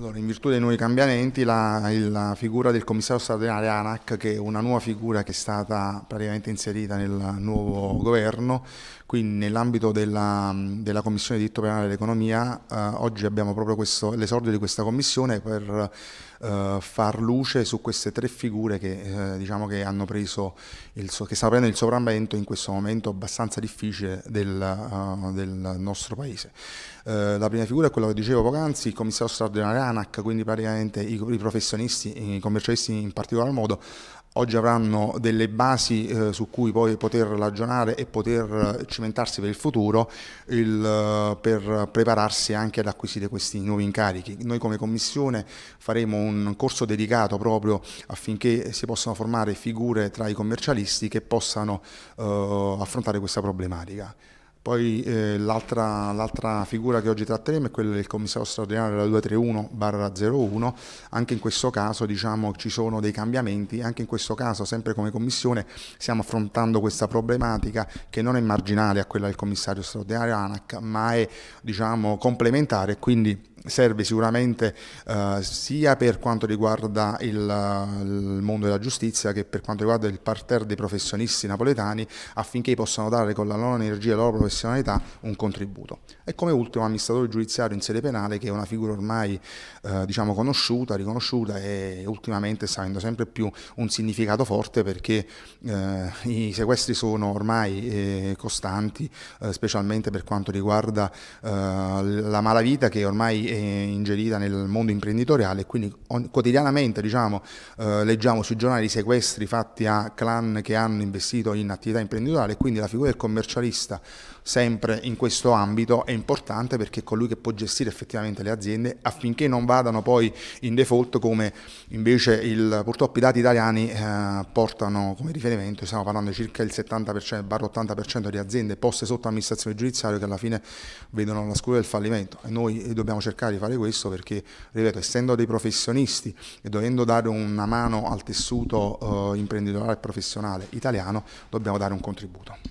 Allora, in virtù dei nuovi cambiamenti la, la, figura del commissario straordinario ANAC, che è una nuova figura che è stata praticamente inserita nel nuovo governo, quindi nell'ambito della, della, Commissione di diritto penale dell'economia eh, oggi abbiamo proprio l'esordio di questa commissione per eh, far luce su queste tre figure che, eh, diciamo che, il, che stanno prendendo il sopravvento in questo momento abbastanza difficile del, uh, del nostro paese. Eh, la prima figura è quella che dicevo poc'anzi, il commissario straordinario dell'ANAC, quindi praticamente i, i professionisti, i commercialisti in particolar modo, oggi avranno delle basi eh, su cui poi poter ragionare e poter eh, cimentarsi per il futuro il, eh, per prepararsi anche ad acquisire questi nuovi incarichi. Noi come Commissione faremo un corso dedicato proprio affinché si possano formare figure tra i commercialisti che possano eh, affrontare questa problematica. Poi eh, l'altra, l'altra, figura che oggi tratteremo è quella del commissario straordinario della 231-01, anche in questo caso diciamo, ci sono dei cambiamenti, anche in questo caso sempre come commissione stiamo affrontando questa problematica che non è marginale a quella del commissario straordinario ANAC, ma è diciamo, complementare quindi serve sicuramente eh, sia per quanto riguarda il, il, mondo della giustizia che per quanto riguarda il parterre dei professionisti napoletani affinché possano dare con la loro energia e la loro professionalità professionalità un contributo. E come ultimo amministratore giudiziario in sede penale che è una figura ormai eh, diciamo conosciuta, riconosciuta e ultimamente sta avendo sempre più un significato forte perché eh, i sequestri sono ormai eh, costanti, eh, specialmente per quanto riguarda eh, la malavita che ormai è ingerita nel mondo imprenditoriale e quindi quotidianamente diciamo, eh, leggiamo sui giornali i sequestri fatti a clan che hanno investito in attività imprenditoriale e quindi la figura del commercialista sempre in questo ambito è importante perché è colui che può gestire effettivamente le aziende affinché non vadano poi in default come invece il, purtroppo i dati italiani eh, portano come riferimento, stiamo parlando di circa il 70%-80% di aziende poste sotto amministrazione giudiziaria che alla fine vedono la scuola del fallimento e noi dobbiamo cercare di fare questo perché, ripeto, essendo dei professionisti e dovendo dare una mano al tessuto eh, imprenditoriale e professionale italiano, dobbiamo dare un contributo.